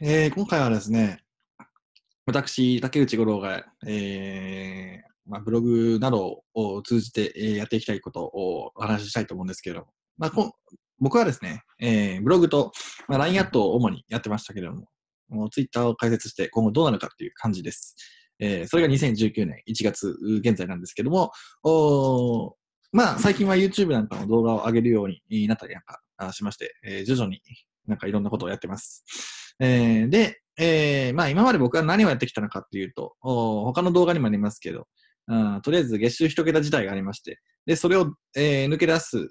えー、今回はですね、私、竹内五郎が、えーまあ、ブログなどを通じて、えやっていきたいことをお話ししたいと思うんですけれども、まあ、こ僕はですね、えー、ブログと、まあ、LINE アットを主にやってましたけれども、もう Twitter を開設して今後どうなるかっていう感じです。えー、それが2019年1月現在なんですけども、おまあ、最近は YouTube なんかの動画を上げるようになったりなんかしまして、えー、徐々になんかいろんなことをやってます。えー、で、えー、まあ今まで僕は何をやってきたのかっていうと、他の動画にもありますけど、うん、とりあえず月収1桁自体がありまして、で、それを、えー、抜け出す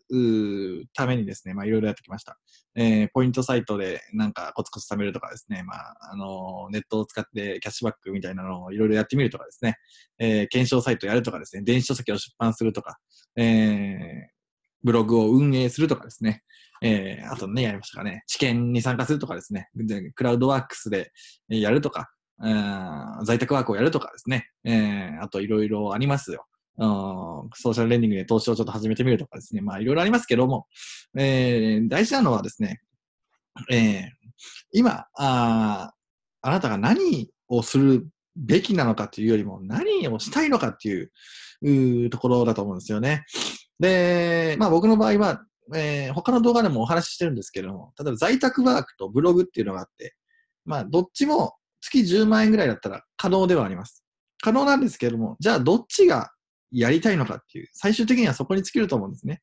ためにですね、まあいろいろやってきました。えー、ポイントサイトでなんかコツコツ貯めるとかですね、まあ、あのー、ネットを使ってキャッシュバックみたいなのをいろいろやってみるとかですね、えー、検証サイトやるとかですね、電子書籍を出版するとか、えー、ブログを運営するとかですね、えー、あとね、やりましたかね、知見に参加するとかですね、クラウドワークスでやるとか、うん、在宅ワークをやるとかですね、えー、あといろいろありますよ。うん、ソーシャルレンディングで投資をちょっと始めてみるとかですね、まあいろいろありますけども、えー、大事なのはですね、えー、今あ、あなたが何をするべきなのかというよりも何をしたいのかっていうところだと思うんですよね。で、まあ僕の場合はえー、他の動画でもお話ししてるんですけども、例えば在宅ワークとブログっていうのがあって、まあ、どっちも月10万円ぐらいだったら可能ではあります。可能なんですけども、じゃあどっちがやりたいのかっていう、最終的にはそこに尽きると思うんですね。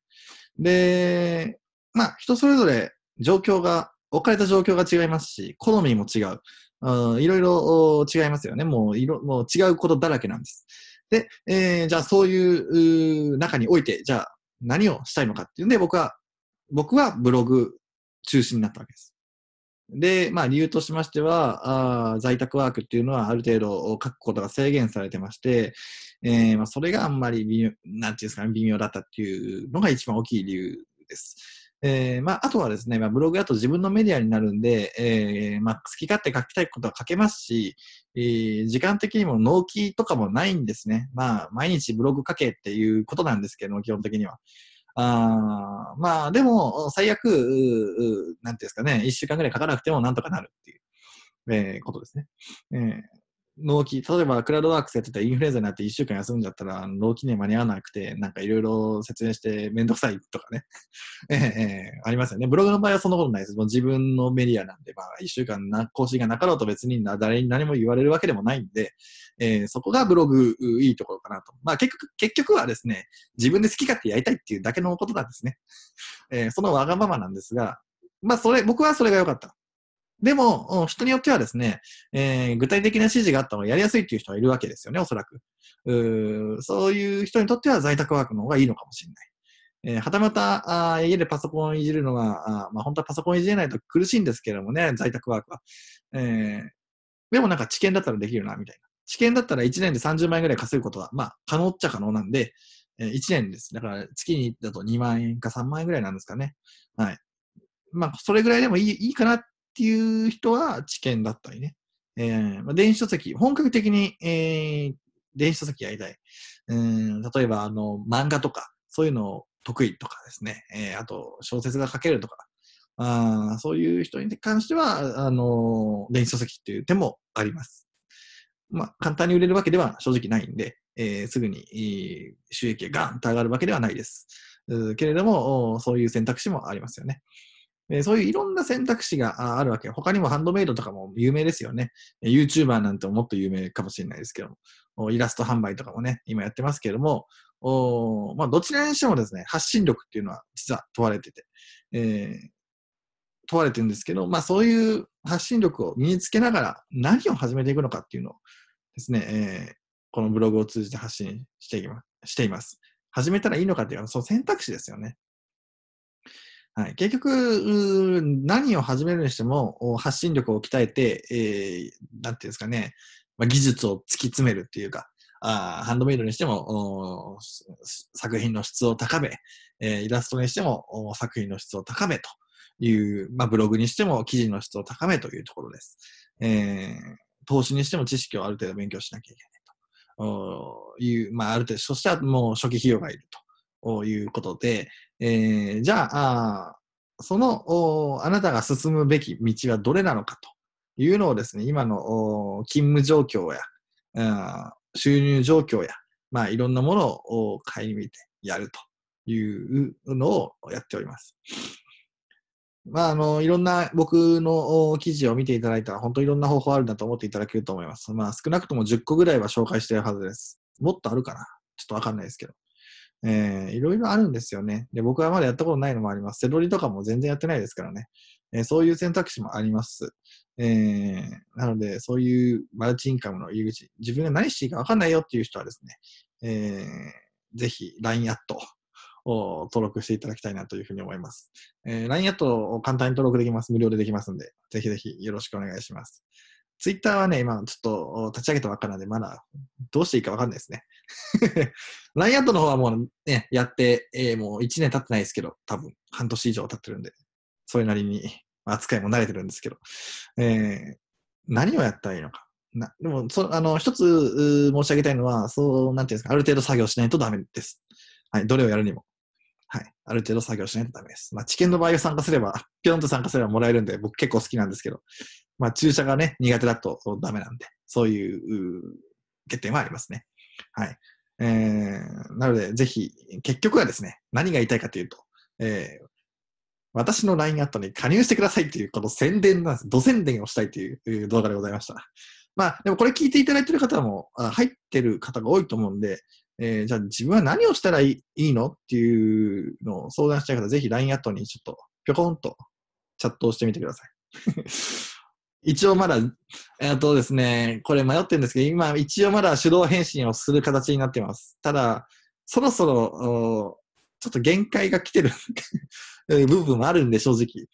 で、まあ、人それぞれ状況が、置かれた状況が違いますし、好みも違う。いろいろ違いますよね。もう、いろ、もう違うことだらけなんです。で、えー、じゃあそういう中において、じゃあ何をしたいのかっていうんで、僕は、僕はブログ中心になったわけです。で、まあ理由としましては、あ在宅ワークっていうのはある程度書くことが制限されてまして、えー、まあそれがあんまり微妙、なんていうんですかね、微妙だったっていうのが一番大きい理由です。えー、まあ、あとはですね、まあ、ブログだと自分のメディアになるんで、えー、まあ、好き勝手書きたいことは書けますし、えー、時間的にも納期とかもないんですね。まあ、毎日ブログ書けっていうことなんですけど基本的には。あまあ、でも、最悪、何て言うんですかね、1週間ぐらい書かなくてもなんとかなるっていう、えー、ことですね。えー納期、例えばクラウドワークスやってたらインフルエンザになって1週間休んじゃったら、納期に間に合わなくて、なんかいろいろ説明してめんどくさいとかね。ええええ、ありますよね。ブログの場合はそんなことないです。もう自分のメディアなんで、まあ1週間な更新がなかろうと別に誰に何も言われるわけでもないんで、えー、そこがブログいいところかなと。まあ結局、結局はですね、自分で好き勝手やりたいっていうだけのことなんですね。えー、そのわがままなんですが、まあそれ、僕はそれが良かった。でも、人によってはですね、えー、具体的な指示があった方がやりやすいっていう人がいるわけですよね、おそらく。うそういう人にとっては在宅ワークの方がいいのかもしれない。えー、はたまたあ家でパソコンいじるのが、あまあ、本当はパソコンいじれないと苦しいんですけどもね、在宅ワークは。えー、でもなんか知見だったらできるな、みたいな。知見だったら1年で30万円ぐらい稼ぐことは、まあ、可能っちゃ可能なんで、えー、1年です。だから月にだと2万円か3万円ぐらいなんですかね。はい。まあ、それぐらいでもいいいいかなっっていう人は知見だったりね。えー、まあ、電子書籍、本格的に、えー、電子書籍やりたい。うん、例えば、あの、漫画とか、そういうのを得意とかですね。えー、あと、小説が書けるとか、あそういう人に関しては、あの、電子書籍っていう手もあります。まあ、簡単に売れるわけでは正直ないんで、えー、すぐに、収益がガンと上がるわけではないです。けれども、そういう選択肢もありますよね。でそういういろんな選択肢があるわけ。他にもハンドメイドとかも有名ですよね。YouTuber なんてもっと有名かもしれないですけども、イラスト販売とかもね、今やってますけども、おまあ、どちらにしてもですね、発信力っていうのは実は問われてて、えー、問われてるんですけど、まあ、そういう発信力を身につけながら何を始めていくのかっていうのをですね、えー、このブログを通じて発信しています。しています。始めたらいいのかっていうのは、その選択肢ですよね。はい、結局、何を始めるにしても、発信力を鍛えて、えー、なんていうんですかね、まあ、技術を突き詰めるっていうか、あハンドメイドにしても、作品の質を高め、えー、イラストにしても作品の質を高めという、まあ、ブログにしても記事の質を高めというところです。えー、投資にしても知識をある程度勉強しなきゃいけないという、まあ、ある程度、そしてはもう初期費用がいると。ということで、えー、じゃあ、そのあなたが進むべき道はどれなのかというのをですね、今の勤務状況や収入状況や、まあ、いろんなものを顧みてやるというのをやっております。まあ、あの、いろんな僕の記事を見ていただいたら、本当いろんな方法あるんだと思っていただけると思います。まあ、少なくとも10個ぐらいは紹介してるはずです。もっとあるかなちょっとわかんないですけど。えー、いろいろあるんですよね。で、僕はまだやったことないのもあります。セロリとかも全然やってないですからね。えー、そういう選択肢もあります。えー、なので、そういうマルチインカムの入り口、自分が何していいか分かんないよっていう人はですね、えー、ぜひ LINE アットを登録していただきたいなというふうに思います。えー、LINE アットを簡単に登録できます。無料でできますんで、ぜひぜひよろしくお願いします。ツイッターはね、今ちょっと立ち上げたばっかなんで、まだどうしていいかわかんないですね。ラインアットの方はもうね、やって、えー、もう1年経ってないですけど、多分半年以上経ってるんで、それなりに扱いも慣れてるんですけど、えー、何をやったらいいのか。なでもそ、あの、一つ申し上げたいのは、そう、なんていうんですか、ある程度作業しないとダメです。はい、どれをやるにも。はい。ある程度作業しないとダメです。まあ、知見の場合は参加すれば、ぴょんと参加すればもらえるんで、僕結構好きなんですけど、まあ、注射がね、苦手だとダメなんで、そういう欠点はありますね。はい。えー、なので、ぜひ、結局はですね、何が言いたいかというと、えー、私の LINE アットに加入してくださいという、この宣伝なんです。土宣伝をしたいという動画でございました。まあ、でもこれ聞いていただいている方も、入ってる方が多いと思うんで、えー、じゃあ自分は何をしたらいいのっていうのを相談したい方、ぜひ LINE アットにちょっと、ぴょこんとチャットをしてみてください。一応まだ、えっとですね、これ迷ってるんですけど、今一応まだ手動返信をする形になってます。ただ、そろそろ、ちょっと限界が来てる 部分もあるんで、正直。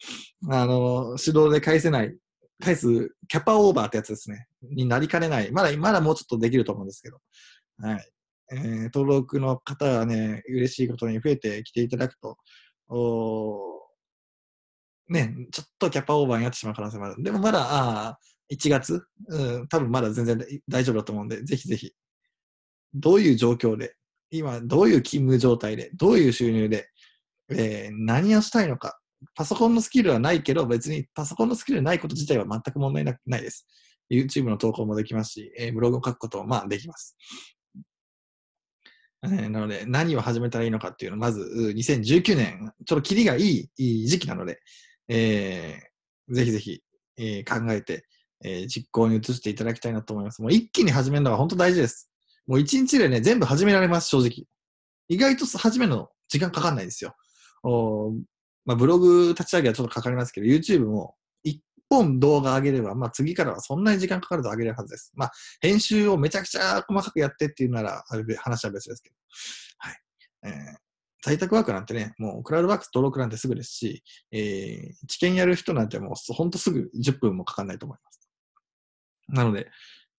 あの、手動で返せない、返すキャパオーバーってやつですね。になりかねない。まだ、まだもうちょっとできると思うんですけど。はい。えー、登録の方はね、嬉しいことに増えてきていただくと、おね、ちょっとキャパオーバーになってしまう可能性もある。でもまだ、あ1月、うん、多分まだ全然大丈夫だと思うんで、ぜひぜひ、どういう状況で、今どういう勤務状態で、どういう収入で、えー、何をしたいのか。パソコンのスキルはないけど、別にパソコンのスキルないこと自体は全く問題なないです。YouTube の投稿もできますし、えー、ブログを書くこともまあできます。えー、なので、何を始めたらいいのかっていうのは、まず、2019年、ちょっとキりがいいいい時期なので、えー、ぜひぜひ、えー、考えて、えー、実行に移していただきたいなと思います。もう一気に始めるのが本当大事です。もう一日でね、全部始められます、正直。意外と始めるの時間かかんないですよ。おまあ、ブログ立ち上げはちょっとかかりますけど、YouTube も一本動画上げれば、まあ、次からはそんなに時間かかると上げれるはずです。まあ、編集をめちゃくちゃ細かくやってっていうなら、話は別ですけど。はい。えー在宅ワークなんてね、もうクラウドワーク登録なんてすぐですし、えー、知見やる人なんてもうほんとすぐ10分もかかんないと思います。なので、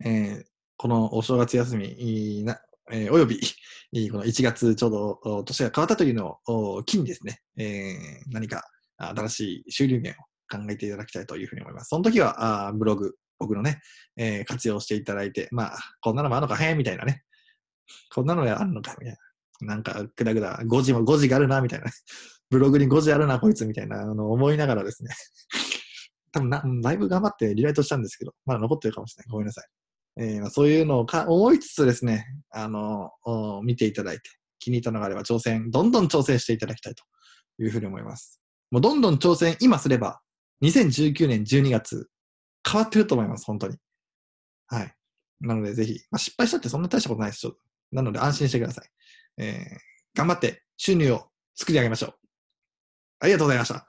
えー、このお正月休みいいな、えー、および、この1月ちょうど年が変わったというのを、機にですね、えー、何か新しい収入源を考えていただきたいというふうに思います。その時は、あブログ、僕のね、えー、活用していただいて、まあ、こんなのもあるのか、へえ、みたいなね、こんなのやあるのか、みたいな。なんかぐだぐだ、5時も5時があるな、みたいな。ブログに5時あるな、こいつ、みたいな、あの、思いながらですね。多分な、だいぶ頑張ってリライトしたんですけど、まだ残ってるかもしれない。ごめんなさい。えー、まそういうのをか思いつつですね、あの、見ていただいて、気に入ったのがあれば挑戦、どんどん挑戦していただきたいというふうに思います。もうどんどん挑戦今すれば、2019年12月、変わってると思います、本当に。はい。なのでぜひ、まあ、失敗したってそんな大したことないです、ちょっと。なので安心してください。えー、頑張って収入を作り上げましょう。ありがとうございました。